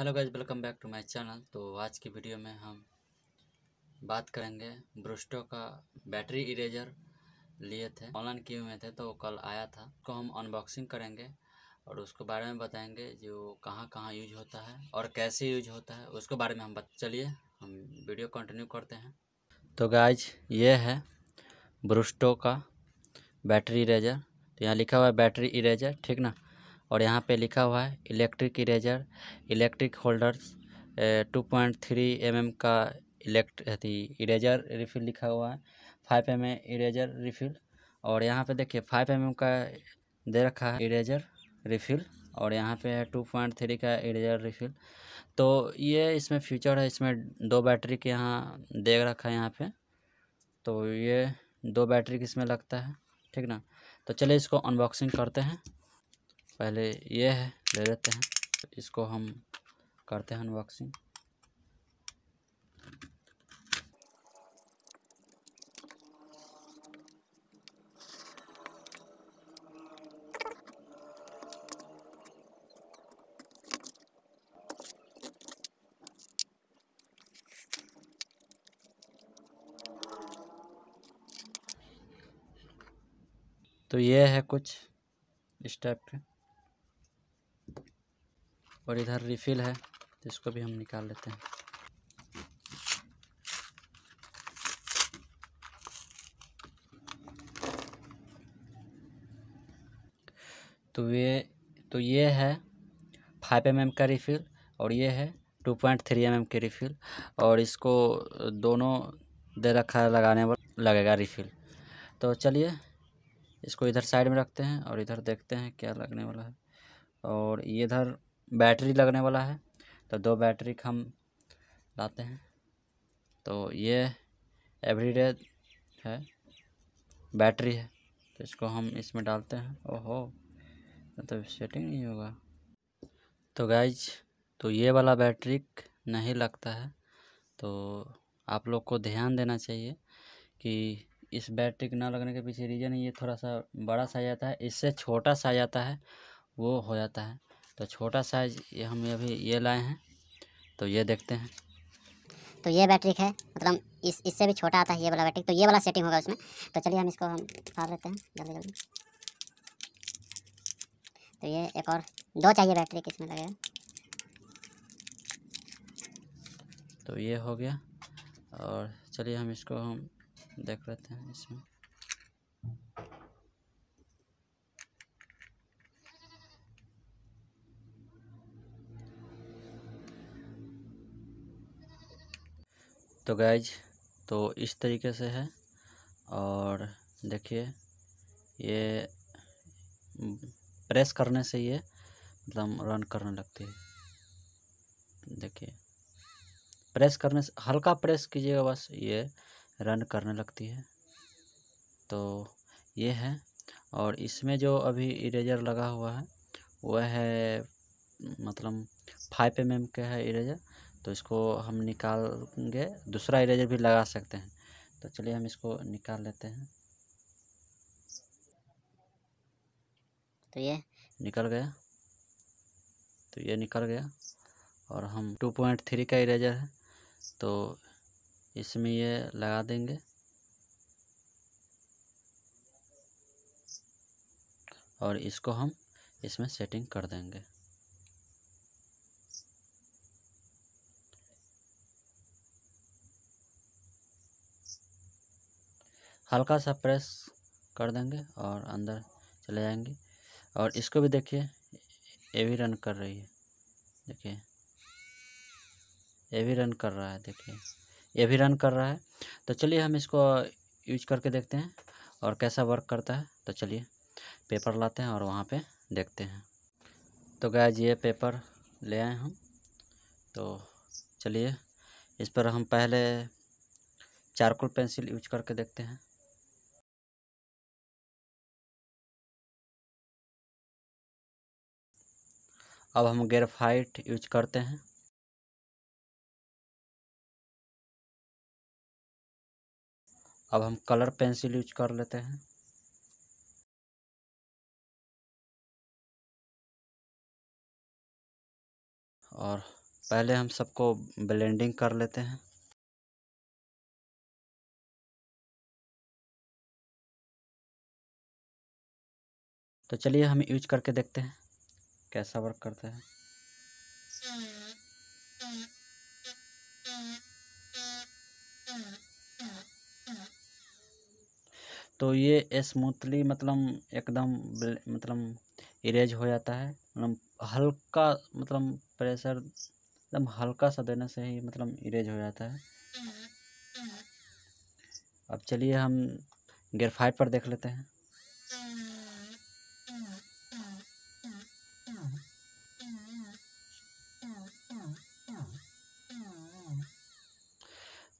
hello guys welcome back to my channel तो आज की वीडियो में हम बात करेंगे ब्रुस्टो का बैटरी इरेजर लिए थे ऑनलाइन किए हुए थे तो कल आया था उसको हम अनबॉक्सिंग करेंगे और उसके बारे में बताएंगे जो कहाँ कहाँ यूज होता है और कैसे यूज होता है उसके बारे में हम चलिए हम वीडियो कंटिन्यू करते हैं तो गाइज ये है ब्रुस्टो का बैटरी इरेजर तो यहाँ लिखा हुआ है बैटरी इरेजर ठीक ना और यहाँ पे लिखा हुआ है electric eraser electric holders two point three M M का इलेक्ट इरेजर रिफिल लिखा हुआ है फाइव एम इरेजर रिफिल और यहाँ पे देखिए फाइव एम mm का दे रखा है इरेजर रिफिल और यहाँ पे है टू पॉइंट थ्री का इरेजर रिफिल तो ये इसमें फ्यूचर है इसमें दो बैटरी के यहाँ दे रखा है यहाँ पे तो ये दो बैटरी किसमें लगता है ठीक ना तो चलिए इसको अनबॉक्सिंग करते हैं पहले ये है ले लेते हैं इसको हम करते हैं अनबॉक्सिंग तो ये है कुछ इस टाइप के और इधर रिफिल है तो इसको भी हम निकाल लेते हैं तो ये तो ये है फाइव एम एम का रिफिल और ये है two point three M M के रिफिल और इसको दोनों दे रखा लगाने पर लगेगा रिफिल तो चलिए इसको इधर साइड में रखते हैं और इधर देखते हैं क्या लगने वाला है और इधर बैटरी लगने वाला है तो दो बैटरी हम लाते हैं तो ये एवरीडे है बैटरी है तो इसको हम इसमें डालते हैं ओहो तो सेटिंग नहीं होगा तो गाइज तो ये वाला बैटरी नहीं लगता है तो आप लोग को ध्यान देना चाहिए कि इस बैटरी ना लगने के पीछे रीज़न ये थोड़ा सा बड़ा सा जाता है इससे छोटा सा जाता है वो हो जाता है तो छोटा साइज ये हम अभी ये लाए हैं तो ये देखते हैं तो ये बैटरी है मतलब इस इससे भी छोटा आता है ये वाला बैटरी तो ये वाला सेटिंग होगा उसमें तो चलिए हम इसको हम खा लेते हैं जल्दी जल्दी तो ये एक और दो चाहिए बैटरी किसमें लगेगा तो ये हो गया और चलिए हम इसको हम देख लेते हैं इसमें तो गैज तो इस तरीके से है और देखिए ये प्रेस करने से ये मतलब रन करने लगती है देखिए प्रेस करने से हल्का प्रेस कीजिएगा बस ये रन करने लगती है तो ये है और इसमें जो अभी इरेजर लगा हुआ है वह है मतलब फाइव एम एम के है इरेजर तो इसको हम निकालेंगे दूसरा इरेजर भी लगा सकते हैं तो चलिए हम इसको निकाल लेते हैं तो ये निकल गया तो ये निकल गया और हम टू पॉइंट थ्री का इरेजर है तो इसमें ये लगा देंगे और इसको हम इसमें सेटिंग कर देंगे हल्का सा प्रेस कर देंगे और अंदर चले जाएंगे और इसको भी देखिए ये भी रन कर रही है देखिए ये भी रन कर रहा है देखिए ये भी रन कर रहा है तो चलिए हम इसको यूज करके देखते हैं और कैसा वर्क करता है तो चलिए पेपर लाते हैं और वहाँ पे देखते हैं तो गैज ये पेपर ले आए हम तो चलिए इस पर हम पहले चारकोल पेंसिल यूज करके देखते हैं अब हम ग्रेफाइट यूज करते हैं अब हम कलर पेंसिल यूज कर लेते हैं और पहले हम सबको ब्लेंडिंग कर लेते हैं तो चलिए हम यूज करके देखते हैं कैसा वर्क करता है तो ये स्मूथली मतलब एकदम मतलब इरेज हो जाता है मतलब हल्का मतलब प्रेशर एकदम हल्का सा देने से ही मतलब इरेज हो जाता है अब चलिए हम ग्रेफाइट पर देख लेते हैं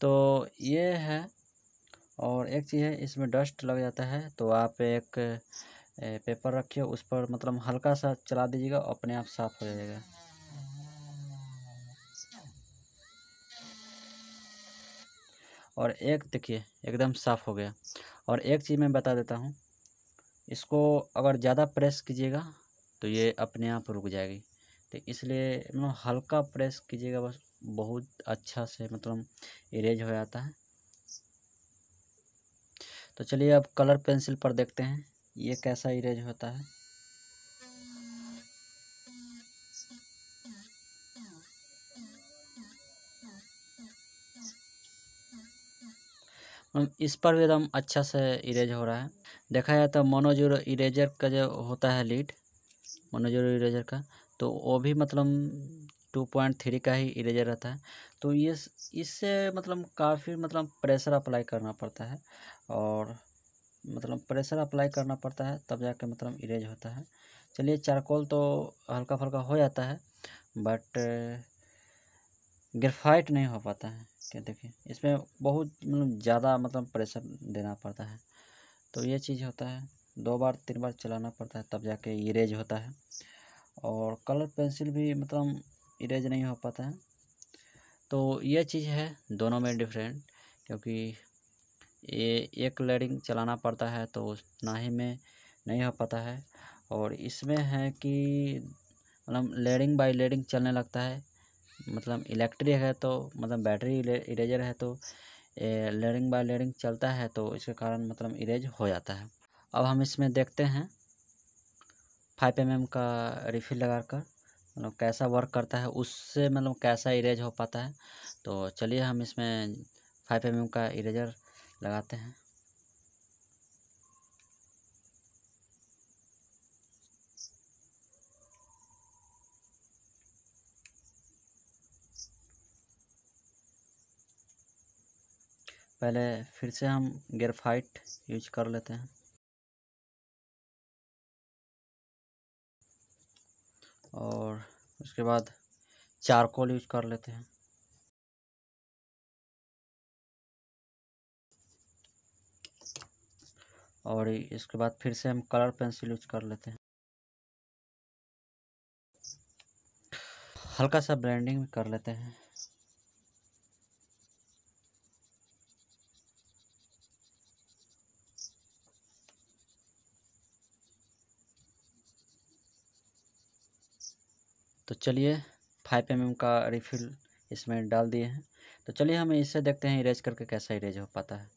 तो ये है और एक चीज़ है इसमें डस्ट लग जाता है तो आप एक पेपर रखिए उस पर मतलब हल्का सा चला दीजिएगा अपने आप साफ़ हो जाएगा और एक देखिए एकदम साफ़ हो गया और एक चीज़ मैं बता देता हूँ इसको अगर ज़्यादा प्रेस कीजिएगा तो ये अपने आप रुक जाएगी तो इसलिए मतलब हल्का प्रेस कीजिएगा बस बहुत अच्छा से मतलब इरेज हो जाता है तो चलिए अब कलर पेंसिल पर देखते हैं ये कैसा इरेज होता है इस पर भी एकदम अच्छा से इरेज हो रहा है देखा जाए तो मोनोजोर इरेजर का जो होता है लीड मोनोजोर इरेजर का तो वो भी मतलब टू पॉइंट थ्री का ही इरेजर रहता है तो ये इससे मतलब काफ़ी मतलब प्रेशर अप्लाई करना पड़ता है और मतलब प्रेशर अप्लाई करना पड़ता है तब जाके मतलब इरेज होता है चलिए चारकोल तो हल्का फुल्का हो जाता है बट ग्रेफाइट नहीं हो पाता है क्या देखिए इसमें बहुत मतलब ज़्यादा मतलब प्रेशर देना पड़ता है तो ये चीज़ होता है दो बार तीन बार चलाना पड़ता है तब जाके इरेज होता है और कलर पेंसिल भी मतलब इरेज नहीं हो पाता है तो यह चीज़ है दोनों में डिफरेंट क्योंकि ये एक लेडिंग चलाना पड़ता है तो उतना ही में नहीं हो पाता है और इसमें है कि मतलब लेडिंग बाय लेडिंग चलने लगता है मतलब इलेक्ट्रिक है तो मतलब बैटरी इरेजर है तो लेडिंग बाय लेडिंग चलता है तो इसके कारण मतलब इरेज हो जाता है अब हम इसमें देखते हैं फाइव एम का रिफिल लगा कर मतलब कैसा वर्क करता है उससे मतलब कैसा इरेज हो पाता है तो चलिए हम इसमें फाइव एम mm का इरेजर लगाते हैं पहले फिर से हम गेरफाइट यूज कर लेते हैं और उसके बाद चारकोल यूज कर लेते हैं और इसके बाद फिर से हम कलर पेंसिल यूज कर लेते हैं हल्का सा ब्लेंडिंग भी कर लेते हैं तो चलिए फाइव एम का रिफिल इसमें डाल दिए हैं तो चलिए हम इसे देखते हैं इरेज करके कैसा इरेज हो पाता है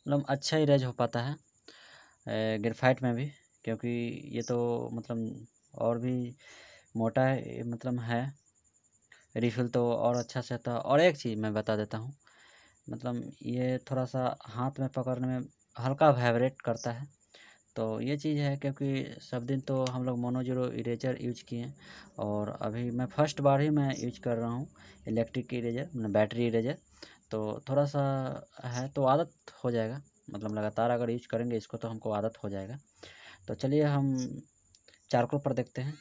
मतलब अच्छा इरेज हो पाता है ग्रेफाइट में भी क्योंकि ये तो मतलब और भी मोटा है मतलब है रिफ़िल तो और अच्छा से होता और एक चीज़ मैं बता देता हूँ मतलब ये थोड़ा सा हाथ में पकड़ने में हल्का वाइब्रेट करता है तो ये चीज़ है क्योंकि सब दिन तो हम लोग मोनो जीरो इरेजर यूज किए और अभी मैं फर्स्ट बार ही मैं यूज कर रहा हूँ इलेक्ट्रिक इरेजर बैटरी इरेजर तो थोड़ा सा है तो आदत हो जाएगा मतलब लगातार अगर यूज करेंगे इसको तो हमको आदत हो जाएगा तो चलिए हम चारकोल पर देखते हैं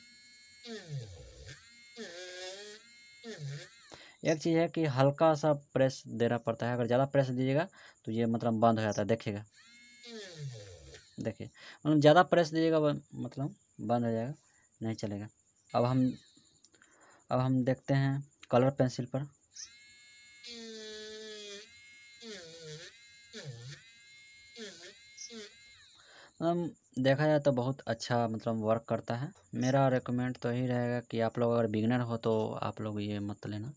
एक चीज़ है कि हल्का सा प्रेस देना पड़ता है अगर ज़्यादा प्रेस दीजिएगा तो ये मतलब बंद हो जाता है देखिएगा देखिए मतलब ज़्यादा प्रेस दीजिएगा मतलब बंद हो जाएगा नहीं चलेगा अब हम अब हम देखते हैं कलर पेंसिल पर मतलब देखा जाए तो बहुत अच्छा मतलब वर्क करता है मेरा रिकमेंड तो यही रहेगा कि आप लोग अगर बिगनर हो तो आप लोग ये मत लेना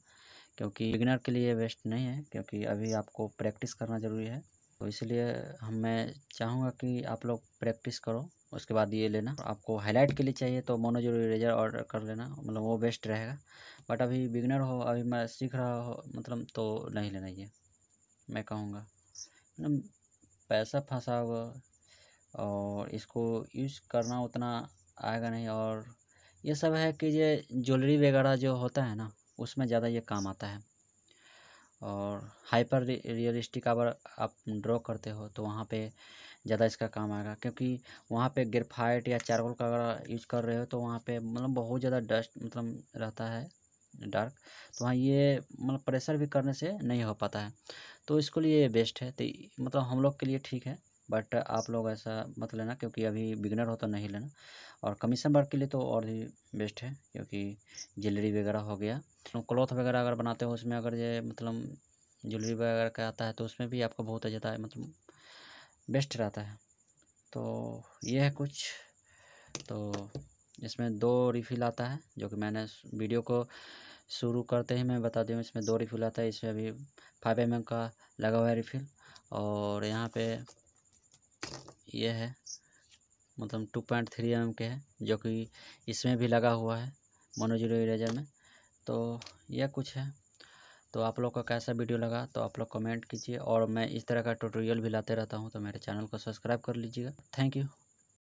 क्योंकि बिगनर के लिए वेस्ट नहीं है क्योंकि अभी आपको प्रैक्टिस करना ज़रूरी है तो इसलिए हम मैं चाहूँगा कि आप लोग प्रैक्टिस करो उसके बाद ये लेना आपको हाईलाइट के लिए चाहिए तो जरूरी इरेजर ऑर्डर कर लेना मतलब वो बेस्ट रहेगा बट अभी बिगनर हो अभी मैं सीख रहा हो मतलब तो नहीं लेना ये मैं कहूँगा मतलब पैसा फंसा हुआ और इसको यूज़ करना उतना आएगा नहीं और ये सब है कि ये ज्वेलरी वगैरह जो होता है ना उसमें ज़्यादा ये काम आता है और हाइपर रियलिस्टिक अगर आप ड्रॉ करते हो तो वहाँ पे ज़्यादा इसका काम आएगा क्योंकि वहाँ पे ग्रेफाइट या चारकोल का अगर यूज कर रहे हो तो वहाँ पे मतलब बहुत ज़्यादा डस्ट मतलब रहता है डार्क तो वहाँ ये मतलब प्रेशर भी करने से नहीं हो पाता है तो इसको लिए बेस्ट है तो मतलब हम लोग के लिए ठीक है बट आप लोग ऐसा मत लेना क्योंकि अभी बिगनर हो तो नहीं लेना और कमीशन वर्क के लिए तो और भी बेस्ट है क्योंकि ज्वेलरी वगैरह हो गया क्लॉथ वगैरह अगर बनाते हो उसमें अगर ये मतलब ज्वेलरी वगैरह का आता है तो उसमें भी आपको बहुत ज़्यादा मतलब बेस्ट रहता है तो ये है कुछ तो इसमें दो रिफ़िल आता है जो कि मैंने वीडियो को शुरू करते ही मैं बता दूँ इसमें दो रिफ़िल आता है इसमें अभी फाइव एम का लगा हुआ है रिफ़िल और यहाँ पे ये है मतलब टू पॉइंट थ्री एम के है जो कि इसमें भी लगा हुआ है मोनोजीरो इरेजर में तो यह कुछ है तो आप लोग का कैसा वीडियो लगा तो आप लोग कमेंट कीजिए और मैं इस तरह का ट्यूटोरियल भी लाते रहता हूँ तो मेरे चैनल को सब्सक्राइब कर लीजिएगा थैंक यू